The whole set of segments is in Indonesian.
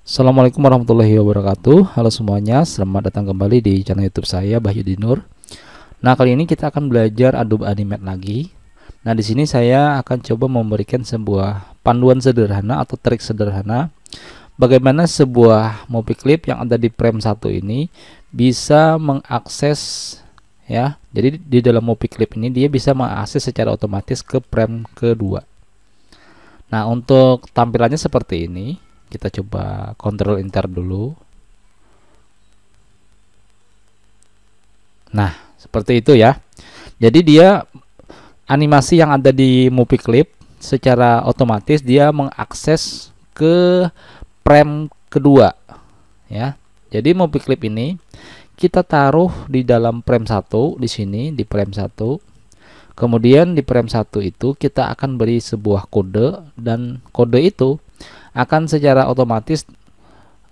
Assalamualaikum warahmatullahi wabarakatuh Halo semuanya, selamat datang kembali di channel youtube saya Bahyu Dinur. Nah kali ini kita akan belajar Adobe Animate lagi Nah di sini saya akan coba memberikan sebuah panduan sederhana atau trik sederhana bagaimana sebuah movie clip yang ada di frame 1 ini bisa mengakses ya. Jadi di dalam movie clip ini dia bisa mengakses secara otomatis ke frame kedua. Nah, untuk tampilannya seperti ini kita coba kontrol enter dulu nah seperti itu ya jadi dia animasi yang ada di movie clip secara otomatis dia mengakses ke frame kedua ya jadi movie clip ini kita taruh di dalam frame 1 di sini di frame 1 kemudian di frame 1 itu kita akan beri sebuah kode dan kode itu akan secara otomatis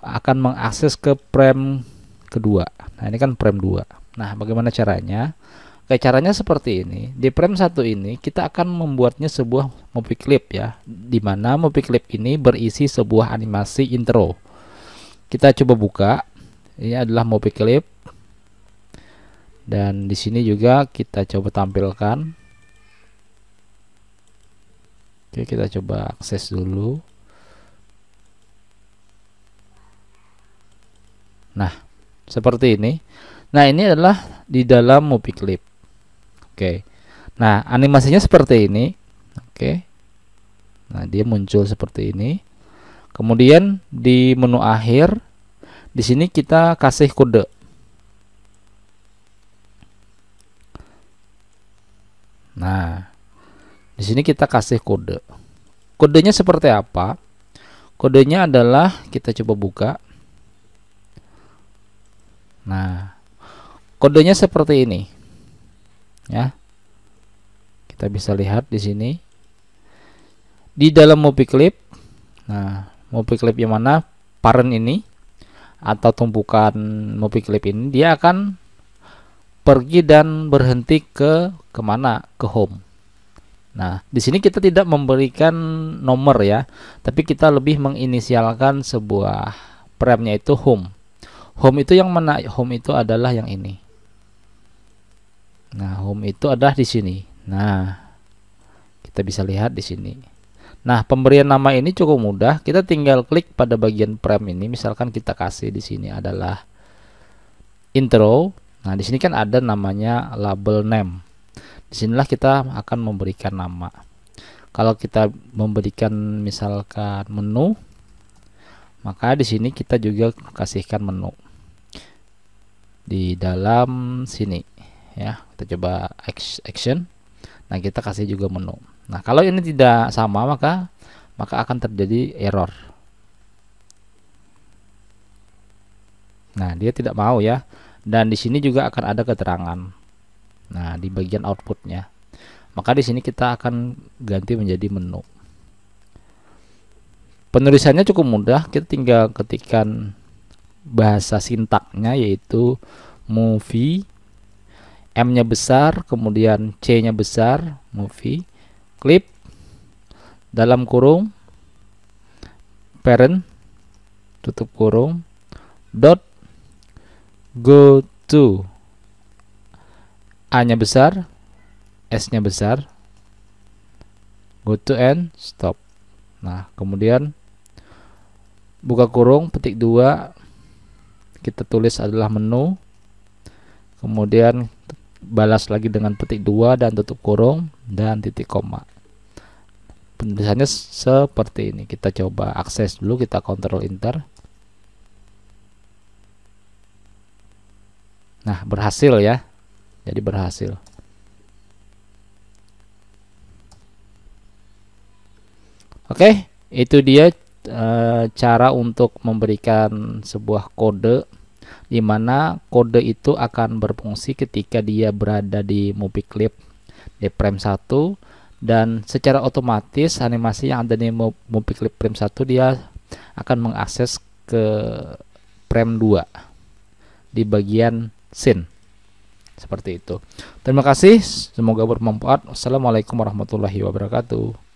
akan mengakses ke prem kedua. Nah, ini kan prem 2. Nah, bagaimana caranya? Oke, caranya seperti ini. Di prem satu ini kita akan membuatnya sebuah movie clip ya, di mana movie clip ini berisi sebuah animasi intro. Kita coba buka. Ini adalah movie clip. Dan di sini juga kita coba tampilkan. Oke, kita coba akses dulu. Nah, seperti ini. Nah, ini adalah di dalam movie clip. Oke. Nah, animasinya seperti ini. Oke. Nah, dia muncul seperti ini. Kemudian di menu akhir di sini kita kasih kode. Nah, di sini kita kasih kode. Kodenya seperti apa? Kodenya adalah kita coba buka. Nah, kodenya seperti ini. Ya. Kita bisa lihat di sini. Di dalam movie clip. Nah, movie clip yang mana? Parent ini atau tumpukan movie clip ini dia akan pergi dan berhenti ke kemana ke home Nah, di sini kita tidak memberikan nomor ya, tapi kita lebih menginisialkan sebuah premnya itu home home itu yang mana home itu adalah yang ini nah home itu adalah di sini nah kita bisa lihat di sini nah pemberian nama ini cukup mudah kita tinggal klik pada bagian Prem ini misalkan kita kasih di sini adalah intro nah di sini kan ada namanya label name disinilah kita akan memberikan nama kalau kita memberikan misalkan menu maka di sini kita juga kasihkan menu di dalam sini ya kita coba action nah kita kasih juga menu nah kalau ini tidak sama maka maka akan terjadi error nah dia tidak mau ya dan di sini juga akan ada keterangan nah di bagian outputnya maka di sini kita akan ganti menjadi menu penulisannya cukup mudah kita tinggal ketikkan bahasa sintaknya yaitu movie M-nya besar, kemudian C-nya besar, movie, clip, dalam kurung, parent, tutup kurung, dot, go to, A-nya besar, S-nya besar, go to and stop. Nah, kemudian buka kurung, petik dua kita tulis adalah menu kemudian balas lagi dengan petik dua dan tutup kurung dan titik koma penulisannya seperti ini kita coba akses dulu kita kontrol enter nah berhasil ya jadi berhasil oke itu dia e, cara untuk memberikan sebuah kode di mana kode itu akan berfungsi ketika dia berada di movie clip di frame 1 dan secara otomatis animasi yang ada di movie clip frame 1 dia akan mengakses ke frame 2 di bagian scene seperti itu. Terima kasih, semoga bermanfaat. Wassalamualaikum warahmatullahi wabarakatuh.